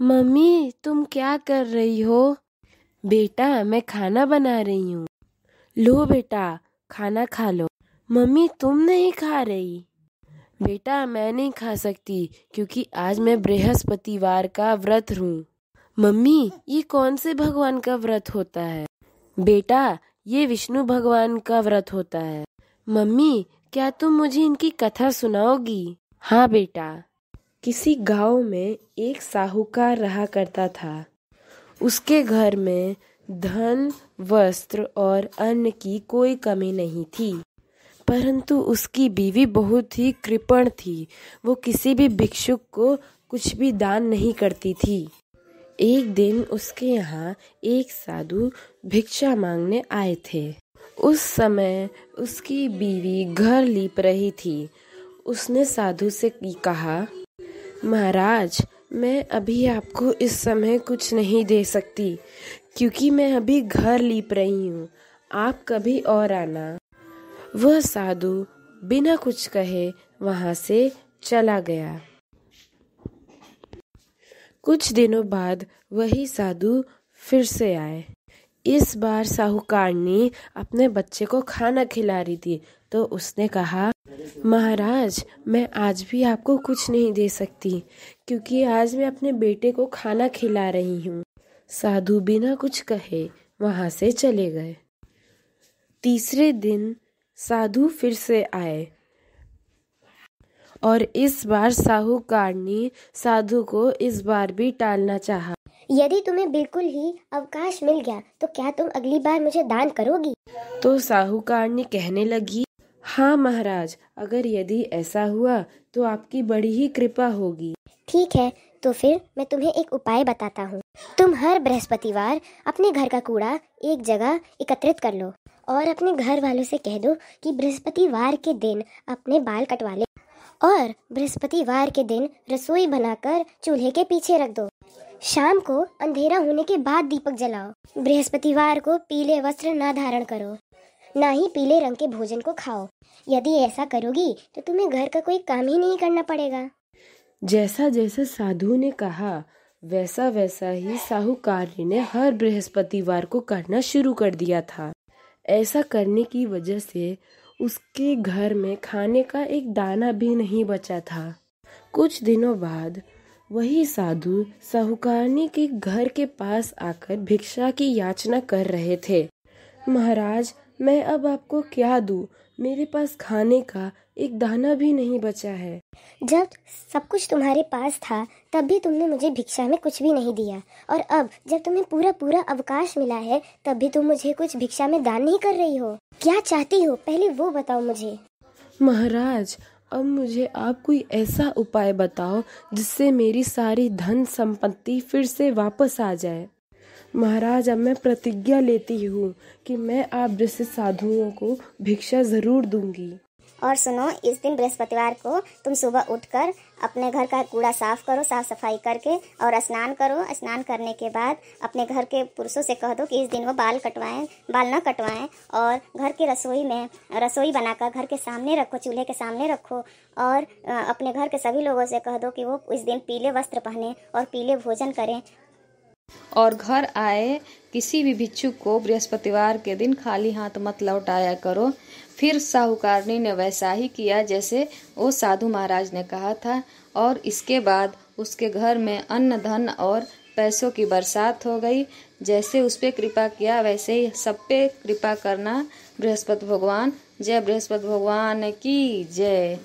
mummy तुम क्या कर रही हो बेटा मैं खाना बना रही हूँ लो बेटा खाना खा लो मम्मी तुम नहीं खा रही बेटा मैं नहीं खा सकती क्योंकि आज मैं बृहस्पतिवार का व्रत हूँ मम्मी ये कौन से भगवान का व्रत होता है बेटा ये विष्णु भगवान का व्रत होता है मम्मी क्या तुम मुझे इनकी कथा सुनाओगी हाँ बेटा किसी गांव में एक साहूकार रहा करता था उसके घर में धन वस्त्र और अन्न की कोई कमी नहीं थी परंतु उसकी बीवी बहुत ही कृपण थी वो किसी भी भिक्षुक को कुछ भी दान नहीं करती थी एक दिन उसके यहाँ एक साधु भिक्षा मांगने आए थे उस समय उसकी बीवी घर लीप रही थी उसने साधु से कहा महाराज मैं अभी आपको इस समय कुछ नहीं दे सकती क्योंकि मैं अभी घर लीप रही हूँ आप कभी और आना वह साधु बिना कुछ कहे वहाँ से चला गया कुछ दिनों बाद वही साधु फिर से आए इस बार साहूकारनी अपने बच्चे को खाना खिला रही थी तो उसने कहा महाराज मैं आज भी आपको कुछ नहीं दे सकती क्योंकि आज मैं अपने बेटे को खाना खिला रही हूँ साधु बिना कुछ कहे वहाँ से चले गए तीसरे दिन साधु फिर से आए और इस बार साहूकार ने साधु को इस बार भी टालना चाहा यदि तुम्हें बिल्कुल ही अवकाश मिल गया तो क्या तुम अगली बार मुझे दान करोगी तो साहूकार ने कहने लगी हाँ महाराज अगर यदि ऐसा हुआ तो आपकी बड़ी ही कृपा होगी ठीक है तो फिर मैं तुम्हें एक उपाय बताता हूँ तुम हर बृहस्पतिवार अपने घर का कूड़ा एक जगह एकत्रित कर लो और अपने घर वालों से कह दो कि बृहस्पतिवार के दिन अपने बाल कटवा ले और बृहस्पतिवार के दिन रसोई बनाकर चूल्हे के पीछे रख दो शाम को अंधेरा होने के बाद दीपक जलाओ बृहस्पतिवार को पीले वस्त्र न धारण करो ना ही पीले रंग के भोजन को खाओ यदि ऐसा करोगी तो तुम्हें घर का कोई काम ही नहीं करना पड़ेगा जैसा जैसा साधु ने कहा वैसा वैसा ही कार्य ने हर बृहस्पतिवार को करना शुरू कर दिया था ऐसा करने की वजह से उसके घर में खाने का एक दाना भी नहीं बचा था कुछ दिनों बाद वही साधु साहूकारनी के घर के पास आकर भिक्षा की याचना कर रहे थे महाराज मैं अब आपको क्या दू मेरे पास खाने का एक दाना भी नहीं बचा है जब सब कुछ तुम्हारे पास था तब भी तुमने मुझे भिक्षा में कुछ भी नहीं दिया और अब जब तुम्हें पूरा पूरा अवकाश मिला है तब भी तुम मुझे कुछ भिक्षा में दान नहीं कर रही हो क्या चाहती हो पहले वो बताओ मुझे महाराज अब मुझे आप कोई ऐसा उपाय बताओ जिससे मेरी सारी धन संपत्ति फिर से वापस आ जाए महाराज अब मैं प्रतिज्ञा लेती हूँ कि मैं आप जैसे साधुओं को भिक्षा ज़रूर दूंगी और सुनो इस दिन बृहस्पतिवार को तुम सुबह उठकर अपने घर का कूड़ा साफ करो साफ सफाई करके और स्नान करो स्नान करने के बाद अपने घर के पुरुषों से कह दो कि इस दिन वो बाल कटवाएं बाल ना कटवाएं और घर के रसोई में रसोई बनाकर घर के सामने रखो चूल्हे के सामने रखो और अपने घर के सभी लोगों से कह दो कि वो इस दिन पीले वस्त्र पहने और पीले भोजन करें और घर आए किसी भी भिक्षु को बृहस्पतिवार के दिन खाली हाथ मत लौटाया करो फिर साहूकारनी ने वैसा ही किया जैसे वो साधु महाराज ने कहा था और इसके बाद उसके घर में अन्न धन और पैसों की बरसात हो गई जैसे उस पर कृपा किया वैसे ही सब पे कृपा करना बृहस्पति भगवान जय बृहस्पति भगवान की जय